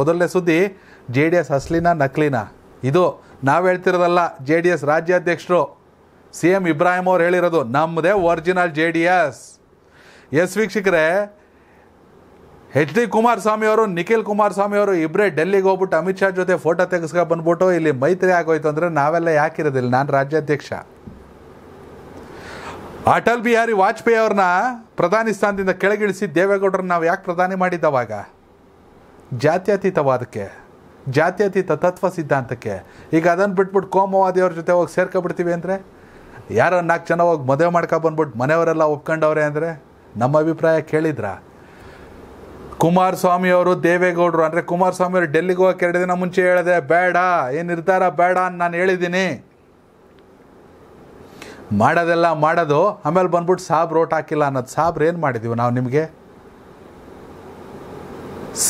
ಮೊದಲನೇ ಸುದ್ದಿ J D S ಅಸ್ಲಿನ ನಕ್ಲಿನ ಇದು ನಾವು ಹೇಳ್ತಿರೋದಲ್ಲ ಜೆ ಡಿ ಎಸ್ ರಾಜ್ಯಾಧ್ಯಕ್ಷರು ಸಿ ಎಮ್ ಇಬ್ರಾಹಿಂ ಅವ್ರು ಹೇಳಿರೋದು ನಮ್ಮದೇ original J D S S ವೀಕ್ಷಕರೇ ಎಚ್ ಡಿ ಕುಮಾರಸ್ವಾಮಿ ಅವರು ನಿಖಿಲ್ ಕುಮಾರಸ್ವಾಮಿ ಅವರು ಇಬ್ಬರೇ ಡೆಲ್ಲಿಗೆ ಹೋಗ್ಬಿಟ್ಟು ಅಮಿತ್ ಶಾ ಜೊತೆ ಫೋಟೋ ತೆಗೆಸ್ಕೊ ಬಂದ್ಬಿಟ್ಟು ಇಲ್ಲಿ ಮೈತ್ರಿ ಆಗೋಯ್ತು ಅಂದರೆ ನಾವೆಲ್ಲ ಯಾಕಿರೋದಿಲ್ಲ ನಾನು ರಾಜ್ಯಾಧ್ಯಕ್ಷ ಅಟಲ್ ಬಿಹಾರಿ ವಾಜಪೇಯಿ ಅವ್ರನ್ನ ಪ್ರಧಾನಿ ಸ್ಥಾನದಿಂದ ಕೆಳಗಿಳಿಸಿ ದೇವೇಗೌಡರನ್ನ ನಾವು ಯಾಕೆ ಪ್ರಧಾನಿ ಮಾಡಿದ್ದವಾಗ ಜಾತ್ಯತೀತವಾದಕ್ಕೆ ಜಾತ್ಯತೀತ ತತ್ವ ಸಿದ್ಧಾಂತಕ್ಕೆ ಈಗ ಅದನ್ನು ಬಿಟ್ಬಿಟ್ಟು ಕೋಮವಾದಿಯವ್ರ ಜೊತೆ ಹೋಗಿ ಸೇರ್ಕೊಬಿಡ್ತೀವಿ ಅಂದರೆ ಯಾರೋ ನಾಲ್ಕು ಜನ ಹೋಗಿ ಮದುವೆ ಮಾಡ್ಕೊ ಬಂದ್ಬಿಟ್ಟು ಮನೆಯವರೆಲ್ಲ ಒಪ್ಕೊಂಡವ್ರೆ ಅಂದರೆ ನಮ್ಮ ಅಭಿಪ್ರಾಯ ಕೇಳಿದ್ರ ಕುಮಾರಸ್ವಾಮಿಯವರು ದೇವೇಗೌಡರು ಅಂದರೆ ಕುಮಾರಸ್ವಾಮಿಯವರು ಡೆಲ್ಲಿಗೆ ಹೋಗಕ್ಕೆ ಎರಡು ದಿನ ಮುಂಚೆ ಹೇಳಿದೆ ಬೇಡ ಏನು ನಿರ್ಧಾರ ಬೇಡ ಅಂತ ನಾನು ಹೇಳಿದ್ದೀನಿ ಮಾಡೋದೆಲ್ಲ ಮಾಡೋದು ಆಮೇಲೆ ಬಂದ್ಬಿಟ್ಟು ಸಾಬ್ ರೋಟ್ ಹಾಕಿಲ್ಲ ಅನ್ನೋದು ಸಾಬ್ರು ಏನು ಮಾಡಿದ್ದೀವಿ ನಾವು ನಿಮಗೆ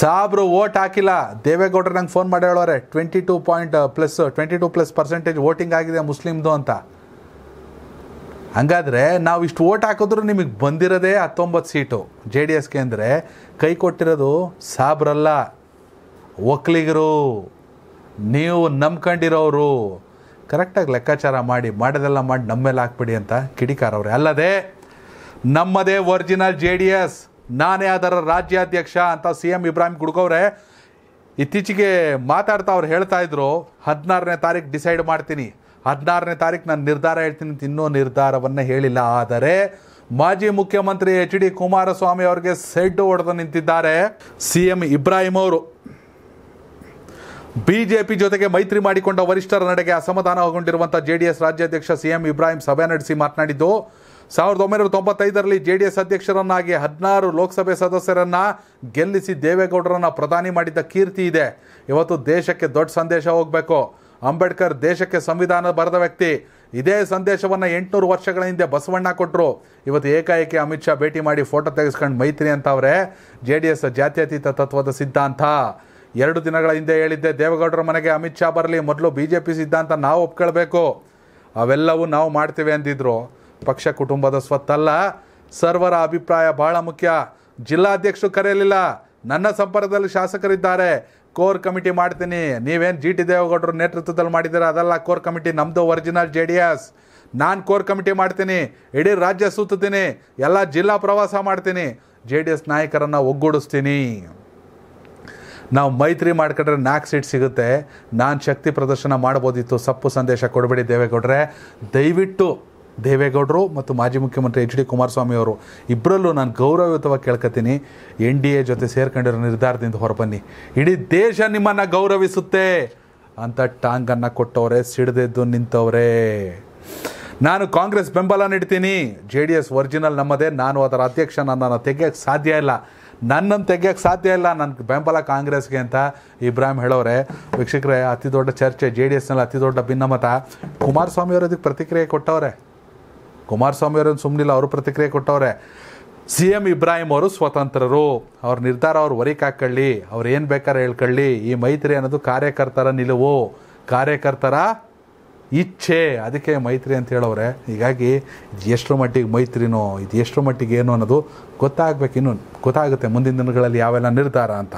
ಸಾಬ್ರು ಓಟ್ ಹಾಕಿಲ್ಲ ದೇವೇಗೌಡರು ನಂಗೆ ಫೋನ್ ಮಾಡಿ ಹೇಳೋರೆ twenty two point plus twenty two plus percentage voting ಆಗಿದೆ ಮುಸ್ಲಿಮ್ದು ಅಂತ ಹಂಗಾದರೆ ನಾವು ಇಷ್ಟು ಓಟ್ ಹಾಕಿದ್ರು ನಿಮಗೆ ಬಂದಿರೋದೇ ಹತ್ತೊಂಬತ್ತು ಸೀಟು ಜೆ ಡಿ ಎಸ್ಗೆ ಅಂದರೆ ಕೈ ಕೊಟ್ಟಿರೋದು ಸಾಬ್ರಲ್ಲ ಒಕ್ಕಲಿಗರು ನೀವು ನಂಬ್ಕೊಂಡಿರೋರು ಕರೆಕ್ಟಾಗಿ ಲೆಕ್ಕಾಚಾರ ಮಾಡಿ ಮಾಡೋದೆಲ್ಲ ಮಾಡಿ ನಮ್ಮ ಮೇಲೆ ಹಾಕ್ಬಿಡಿ ಅಂತ ಕಿಡಿಕಾರವ್ರೆ ಅಲ್ಲದೆ ನಮ್ಮದೇ ಒರಿಜಿನಲ್ ಜೆ ಡಿ ಎಸ್ ನಾನೇ ಅದರ ರಾಜ್ಯಾಧ್ಯಕ್ಷ ಅಂತ ಸಿ ಎಂ ಇಬ್ರಾಹಿಂ ಗುಡ್ಗೌರೆ ಇತ್ತೀಚೆಗೆ ಮಾತಾಡ್ತಾ ಅವ್ರು ಹೇಳ್ತಾ ಇದ್ರು ಹದಿನಾರನೇ ತಾರೀಕು ಡಿಸೈಡ್ ಮಾಡ್ತೀನಿ ಹದಿನಾರನೇ ತಾರೀಕು ನಾನು ನಿರ್ಧಾರ ಹೇಳ್ತೀನಿ ಅಂತ ಇನ್ನೂ ನಿರ್ಧಾರವನ್ನು ಹೇಳಿಲ್ಲ ಆದರೆ ಮಾಜಿ ಮುಖ್ಯಮಂತ್ರಿ ಎಚ್ ಡಿ ಕುಮಾರಸ್ವಾಮಿ ಅವರಿಗೆ ಸೆಡ್ಡು ಹೊಡೆದು ನಿಂತಿದ್ದಾರೆ ಸಿ ಎಂ ಇಬ್ರಾಹಿಂ ಅವರು ಬಿಜೆಪಿ ಜೊತೆಗೆ ಮೈತ್ರಿ ಮಾಡಿಕೊಂಡ ವರಿಷ್ಠರ ನಡೆಗೆ ಅಸಮಾಧಾನಗೊಂಡಿರುವಂಥ ಜೆ ಡಿ ಎಸ್ ರಾಜ್ಯಾಧ್ಯಕ್ಷ ಸಿ ಎಂ ಇಬ್ರಾಹಿಂ ಸಭೆ ನಡೆಸಿ ಮಾತನಾಡಿದ್ದು ಸಾವಿರದ ಒಂಬೈನೂರ ತೊಂಬತ್ತೈದರಲ್ಲಿ ಜೆ ಡಿ ಎಸ್ ಅಧ್ಯಕ್ಷರನ್ನಾಗಿ ಹದಿನಾರು ಲೋಕಸಭೆ ಸದಸ್ಯರನ್ನು ಗೆಲ್ಲಿಸಿ ದೇವೇಗೌಡರನ್ನು ಪ್ರಧಾನಿ ಮಾಡಿದ್ದ ಕೀರ್ತಿ ಇದೆ ಇವತ್ತು ದೇಶಕ್ಕೆ ದೊಡ್ಡ ಸಂದೇಶ ಹೋಗಬೇಕು ಅಂಬೇಡ್ಕರ್ ದೇಶಕ್ಕೆ ಸಂವಿಧಾನ ಬರೆದ ವ್ಯಕ್ತಿ ಇದೇ ಸಂದೇಶವನ್ನು ಎಂಟುನೂರು ವರ್ಷಗಳ ಹಿಂದೆ ಬಸವಣ್ಣ ಕೊಟ್ಟರು ಇವತ್ತು ಏಕಾಏಕಿ ಅಮಿತ್ ಶಾ ಭೇಟಿ ಮಾಡಿ ಫೋಟೋ ತೆಗೆಸ್ಕೊಂಡು ಮೈತ್ರಿ ಅವರೇ ಜೆ ಡಿ ಎಸ್ ಜಾತ್ಯತೀತ ತತ್ವದ ಸಿದ್ಧಾಂತ ಎರಡು ದಿನಗಳ ಹಿಂದೆ ಹೇಳಿದ್ದೆ ದೇವೇಗೌಡರ ಮನೆಗೆ ಅಮಿತ್ ಶಾ ಬರಲಿ ಮೊದಲು ಬಿ ಜೆ ಪಿ ಸಿದ್ಧಾಂತ ನಾವು ಒಪ್ಕೊಳ್ಬೇಕು ಅವೆಲ್ಲವೂ ನಾವು ಮಾಡ್ತೀವಿ ಅಂದಿದ್ರು ಪಕ್ಷ ಕುಟುಂಬದ ಸ್ವತ್ತಲ್ಲ ಸರ್ವರ ಅಭಿಪ್ರಾಯ ಬಹಳ ಮುಖ್ಯ ಜಿಲ್ಲಾಧ್ಯಕ್ಷರು ಕರೆಯಲಿಲ್ಲ ನನ್ನ ಸಂಪರ್ಕದಲ್ಲಿ ಶಾಸಕರಿದ್ದಾರೆ ಕೋರ್ ಕಮಿಟಿ ಮಾಡ್ತೀನಿ ನೀವೇನು ಜಿ ಟಿ ದೇವೇಗೌಡರು ನೇತೃತ್ವದಲ್ಲಿ ಮಾಡಿದ್ದೀರಾ ಅದೆಲ್ಲ ಕೋರ್ ಕಮಿಟಿ ನಮ್ಮದು ಒರಿಜಿನಲ್ ಜೆ ಡಿ ಎಸ್ ನಾನು ಕೋರ್ ಕಮಿಟಿ ಮಾಡ್ತೀನಿ ಇಡೀ ರಾಜ್ಯ ಸುತ್ತೀನಿ ಎಲ್ಲ ಜಿಲ್ಲಾ ಪ್ರವಾಸ ಮಾಡ್ತೀನಿ ಜೆ ಡಿ ಎಸ್ ನಾಯಕರನ್ನು ಒಗ್ಗೂಡಿಸ್ತೀನಿ ನಾವು ಮೈತ್ರಿ ಮಾಡ್ಕೊಂಡ್ರೆ ನಾಲ್ಕು ಸೀಟ್ ಸಿಗುತ್ತೆ ನಾನು ಶಕ್ತಿ ಪ್ರದರ್ಶನ ಮಾಡ್ಬೋದಿತ್ತು ಸಪ್ಪು ಸಂದೇಶ ಕೊಡಬೇಡಿ ದೇವೇಗೌಡ್ರೆ ದಯವಿಟ್ಟು ದೇವೇಗೌಡರು ಮತ್ತು ಮಾಜಿ ಮುಖ್ಯಮಂತ್ರಿ ಎಚ್ ಡಿ ಕುಮಾರಸ್ವಾಮಿ ಅವರು ಇಬ್ಬರಲ್ಲೂ ನಾನು ಗೌರವಯುತವಾಗಿ ಕೇಳ್ಕೊತೀನಿ ಎನ್ ಡಿ ಎ ಜೊತೆ ಸೇರ್ಕೊಂಡಿರೋ ನಿರ್ಧಾರದಿಂದ ಹೊರಬನ್ನಿ ಇಡೀ ದೇಶ ನಿಮ್ಮನ್ನು ಗೌರವಿಸುತ್ತೆ ಅಂತ ಟಾಂಗನ್ನು ಕೊಟ್ಟವರೇ ಸಿಡಿದೆದ್ದು ನಿಂತವರೇ ನಾನು ಕಾಂಗ್ರೆಸ್ ಬೆಂಬಲ ನೀಡ್ತೀನಿ ಜೆ ಡಿ ಎಸ್ ಒರಿಜಿನಲ್ ನಮ್ಮದೇ ನಾನು ಅದರ ಅಧ್ಯಕ್ಷ ನನ್ನನ್ನು ತೆಗಿಯೋಕ್ಕೆ ಸಾಧ್ಯ ಇಲ್ಲ ನನ್ನನ್ನು ತೆಗಿಯೋಕ್ಕೆ ಸಾಧ್ಯ ಇಲ್ಲ ನನ್ನ ಬೆಂಬಲ ಕಾಂಗ್ರೆಸ್ಗೆ ಅಂತ ಇಬ್ರಾಹಿಂ ಹೇಳೋರೆ ವೀಕ್ಷಕರೇ ಅತಿ ದೊಡ್ಡ ಚರ್ಚೆ ಜೆ ಡಿ ಎಸ್ನಲ್ಲಿ ಅತಿ ದೊಡ್ಡ ಭಿನ್ನಮತ ಕುಮಾರಸ್ವಾಮಿ ಇದಕ್ಕೆ ಪ್ರತಿಕ್ರಿಯೆ ಕೊಟ್ಟವ್ರೆ ಕುಮಾರಸ್ವಾಮಿ ಅವರೇನು ಸುಮ್ಮನಿಲ್ಲ ಅವರು ಪ್ರತಿಕ್ರಿಯೆ ಕೊಟ್ಟವ್ರೆ ಸಿ ಎಮ್ ಇಬ್ರಾಹಿಂ ಅವರು ಸ್ವತಂತ್ರರು ಅವ್ರ ನಿರ್ಧಾರ ಅವ್ರು ವರಿಕೆ ಹಾಕ್ಕೊಳ್ಳಿ ಅವ್ರು ಏನು ಬೇಕಾದ್ರೆ ಹೇಳ್ಕೊಳ್ಳಿ ಈ ಮೈತ್ರಿ ಅನ್ನೋದು ಕಾರ್ಯಕರ್ತರ ನಿಲುವು ಕಾರ್ಯಕರ್ತರ ಇಚ್ಛೆ ಅದಕ್ಕೆ ಮೈತ್ರಿ ಅಂತ ಹೇಳೋರೆ ಹೀಗಾಗಿ ಇದು ಎಷ್ಟರ ಮಟ್ಟಿಗೆ ಮೈತ್ರಿನೋ ಇದು ಎಷ್ಟರ ಮಟ್ಟಿಗೆ ಏನು ಅನ್ನೋದು ಗೊತ್ತಾಗಬೇಕು ಇನ್ನೂ ಗೊತ್ತಾಗುತ್ತೆ ಮುಂದಿನ ದಿನಗಳಲ್ಲಿ ಯಾವೆಲ್ಲ ನಿರ್ಧಾರ ಅಂತ